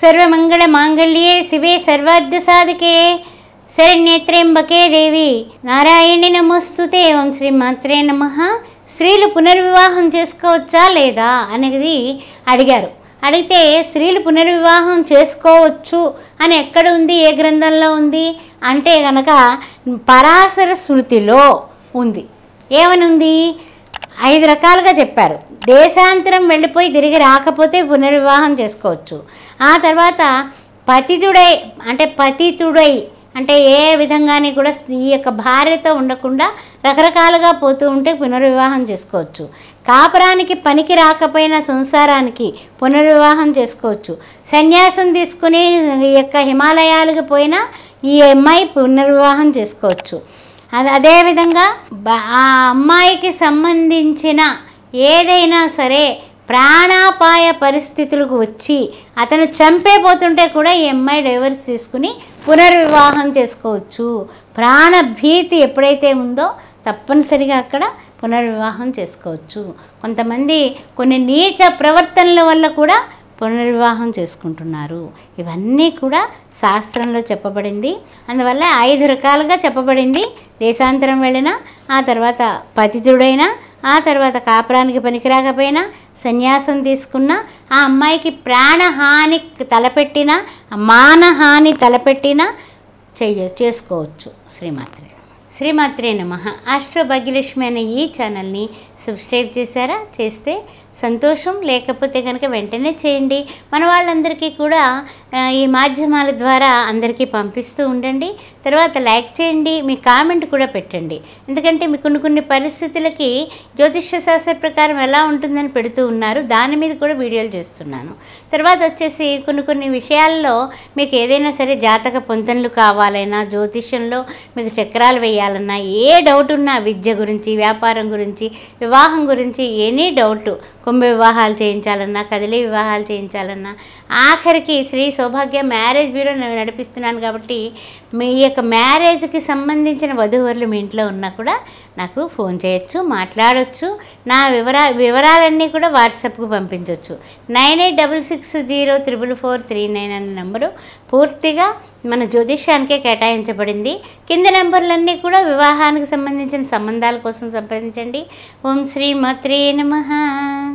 శివే సర్వార్థ సాధకే శరణ్యేత్రేంబకే దేవి నారాయణి నమోస్తు ఓం శ్రీ మాత్రే నమ స్త్రీలు పునర్వివాహం చేసుకోవచ్చా లేదా అనేది అడిగారు అడిగితే స్త్రీలు పునర్వివాహం చేసుకోవచ్చు అని ఎక్కడ ఉంది ఏ గ్రంథంలో ఉంది అంటే గనక పరాశర శృతిలో ఉంది ఏమనుంది ఐదు రకాలుగా చెప్పారు దేశాంతరం వెళ్ళిపోయి తిరిగి రాకపోతే పునర్వివాహం చేసుకోవచ్చు ఆ తర్వాత పతితుడై అంటే పతితుడై అంటే ఏ విధంగానే కూడా ఈ యొక్క భార్యతో ఉండకుండా రకరకాలుగా పోతూ ఉంటే పునర్వివాహం చేసుకోవచ్చు కాపురానికి పనికి రాకపోయిన సంసారానికి పునర్వివాహం చేసుకోవచ్చు సన్యాసం తీసుకుని ఈ యొక్క హిమాలయాలకు పోయినా ఈ అమ్మాయి పునర్వివాహం చేసుకోవచ్చు అది అదేవిధంగా ఆ అమ్మాయికి సంబంధించిన ఏదైనా సరే ప్రాణాపాయ పరిస్థితులకు వచ్చి అతను చంపేపోతుంటే కూడా ఈ అమ్మాయి డైవర్స్ తీసుకుని పునర్వివాహం చేసుకోవచ్చు ప్రాణభీతి ఎప్పుడైతే ఉందో తప్పనిసరిగా అక్కడ పునర్వివాహం చేసుకోవచ్చు కొంతమంది కొన్ని నీచ ప్రవర్తనల వల్ల కూడా పునర్వివాహం చేసుకుంటున్నారు ఇవన్నీ కూడా శాస్త్రంలో చెప్పబడింది అందువల్ల ఐదు రకాలుగా చెప్పబడింది దేశాంతరం వెళ్ళినా ఆ తర్వాత పతితుడైనా ఆ తర్వాత కాపురానికి పనికిరాకపోయినా సన్యాసం తీసుకున్న ఆ అమ్మాయికి ప్రాణహాని తలపెట్టిన మానహాని తలపెట్టినా చెయ్య చేసుకోవచ్చు శ్రీమాత్రే శ్రీమాత్రే నమ ఆస్ట్రో భాగ్యలక్ష్మి అనే ఈ ఛానల్ని సబ్స్క్రైబ్ చేశారా చేస్తే సంతోషం లేకపోతే కనుక వెంటనే చేయండి మన వాళ్ళందరికీ కూడా ఈ మాధ్యమాల ద్వారా అందరికీ పంపిస్తూ ఉండండి తర్వాత లైక్ చేయండి మీ కామెంట్ కూడా పెట్టండి ఎందుకంటే మీ కొన్ని కొన్ని పరిస్థితులకి జ్యోతిష్య శాస్త్ర ప్రకారం ఎలా ఉంటుందని పెడుతూ ఉన్నారు దాని మీద కూడా వీడియోలు చేస్తున్నాను తర్వాత వచ్చేసి కొన్ని కొన్ని విషయాల్లో మీకు ఏదైనా సరే జాతక పొంతనలు కావాలైనా జ్యోతిష్యంలో మీకు చక్రాలు వేయాలన్నా ఏ డౌట్ ఉన్నా విద్య గురించి వ్యాపారం గురించి వివాహం గురించి ఎనీ డౌట్ కుంభ వివాహాలు చేయించాలన్నా కదిలీ వివాహాలు చేయించాలన్నా ఆఖరికి శ్రీ సౌభాగ్య మ్యారేజ్ బ్యూరో నడిపిస్తున్నాను కాబట్టి మీ యొక్క మ్యారేజ్కి సంబంధించిన వధువరులు మీ ఇంట్లో ఉన్నా కూడా నాకు ఫోన్ చేయొచ్చు మాట్లాడవచ్చు నా వివరా వివరాలన్నీ కూడా వాట్సాప్కు పంపించవచ్చు nine eight double six zero triple four three nine అనే నెంబరు పూర్తిగా మన జ్యోతిష్యానికే కేటాయించబడింది కింద నెంబర్లన్నీ కూడా వివాహానికి సంబంధించిన సంబంధాల కోసం సంప్రదించండి ఓం శ్రీ మాత్రే నమ